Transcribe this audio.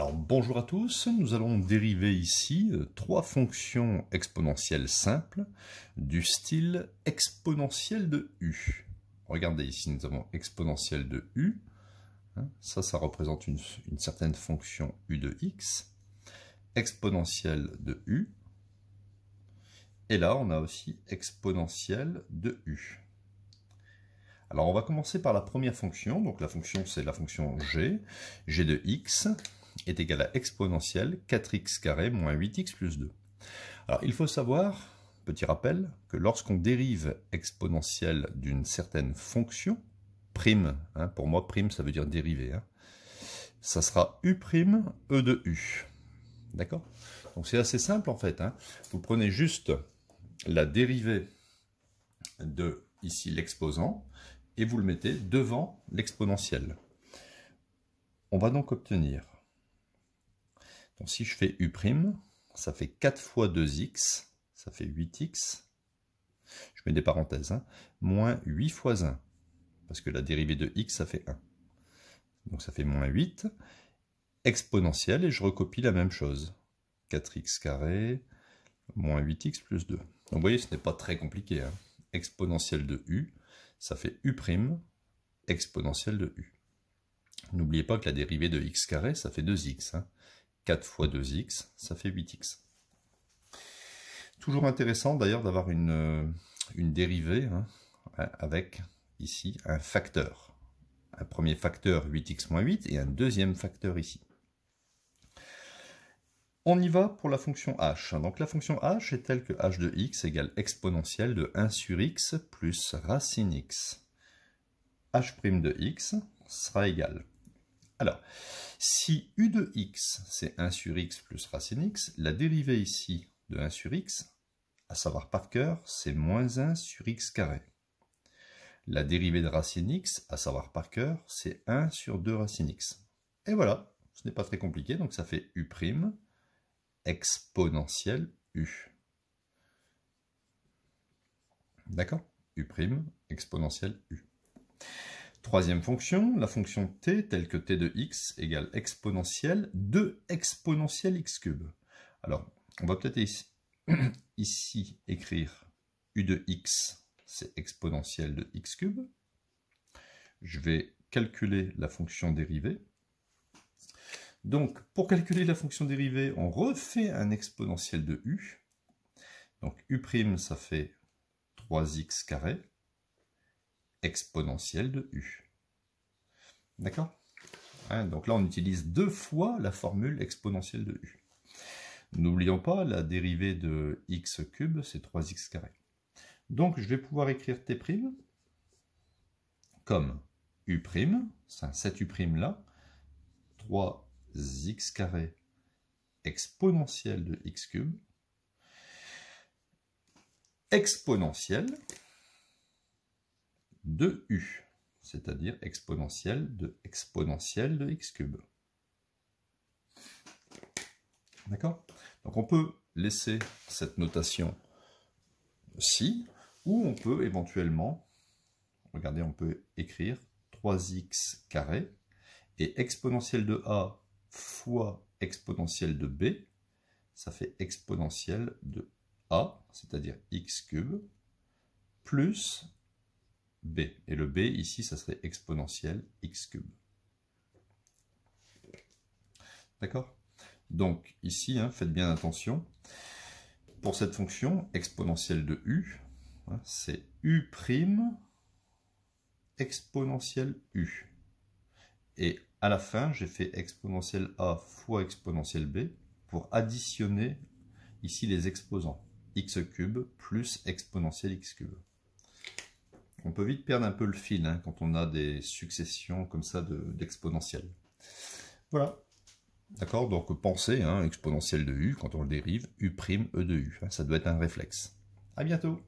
Alors bonjour à tous, nous allons dériver ici euh, trois fonctions exponentielles simples du style exponentielle de u. Regardez ici, nous avons exponentielle de u, hein, ça, ça représente une, certaine fonction u de x, exponentielle de u, et là on a aussi exponentielle de u. Alors on va commencer par la première fonction, donc la fonction c'est la fonction g, g de x, est égal à exponentielle 4x carré moins 8x plus 2. Alors il faut savoir, petit rappel, que lorsqu'on dérive exponentielle d'une certaine fonction, prime, hein, pour moi prime ça veut dire dérivée, hein, ça sera u' e de u. D'accord Donc c'est assez simple en fait. Hein. Vous prenez juste la dérivée de ici l'exposant et vous le mettez devant l'exponentielle. On va donc obtenir si je fais U', ça fait 4 fois 2x, ça fait 8x. Je mets des parenthèses, hein. moins 8 fois 1, parce que la dérivée de x, ça fait 1. Donc ça fait moins 8, exponentielle, et je recopie la même chose. 4x carré, moins 8x plus 2. Donc vous voyez, ce n'est pas très compliqué. Hein. Exponentielle de u, ça fait u', exponentielle de u. N'oubliez pas que la dérivée de x carré, ça fait 2x. 4 fois 2x, ça fait 8x. Toujours intéressant d'ailleurs d'avoir une, euh, dérivée hein, avec ici un facteur. Un premier facteur 8x-8 et un deuxième facteur ici. On y va pour la fonction h. Donc la fonction h est telle que h de x égale exponentielle de 1 sur x plus racine x. h' de x sera égal alors, si u de x, c'est 1 sur x plus racine x, la dérivée ici de 1 sur x, à savoir par cœur, c'est moins 1 sur x carré. La dérivée de racine x, à savoir par cœur, c'est 1 sur 2 racine x. Et voilà, ce n'est pas très compliqué, donc ça fait u' exponentielle u. D'accord U' exponentielle u. Troisième fonction, la fonction t telle que t de x égale exponentielle de exponentielle x cube. Alors, on va peut-être ici, écrire u de x, c'est exponentielle de x cube. Je vais calculer la fonction dérivée. Donc, pour calculer la fonction dérivée, on refait un exponentiel de u. Donc, u', ça fait 3x carré exponentielle de u. D'accord hein, Donc là, on utilise deux fois la formule exponentielle de u. N'oublions pas, la dérivée de x cube, c'est 3x carré. Donc je vais pouvoir écrire t' comme u', c'est 7 u' là, 3x carré exponentielle de x cube, exponentielle de u cest c'est-à-dire exponentielle de exponentielle de x cube. D'accord Donc on peut laisser cette notation ci, ou on peut éventuellement, regardez, on peut écrire 3x carré et exponentielle de a fois exponentielle de b, ça fait exponentielle de a, c'est-à-dire x cube, plus b. Et le b, ici, ça serait exponentielle x cube. D'accord Donc, ici, hein, faites bien attention. Pour cette fonction, exponentielle de u, hein, c'est u' exponentielle u. Et à la fin, j'ai fait exponentielle a fois exponentielle b pour additionner ici les exposants x cube plus exponentielle x cube on peut vite perdre un peu le fil hein, quand on a des successions comme ça d'exponentielles. voilà. D'accord Donc pensez, hein, exponentielle de u, quand on le dérive, u' e de u. Hein, ça doit être un réflexe. À bientôt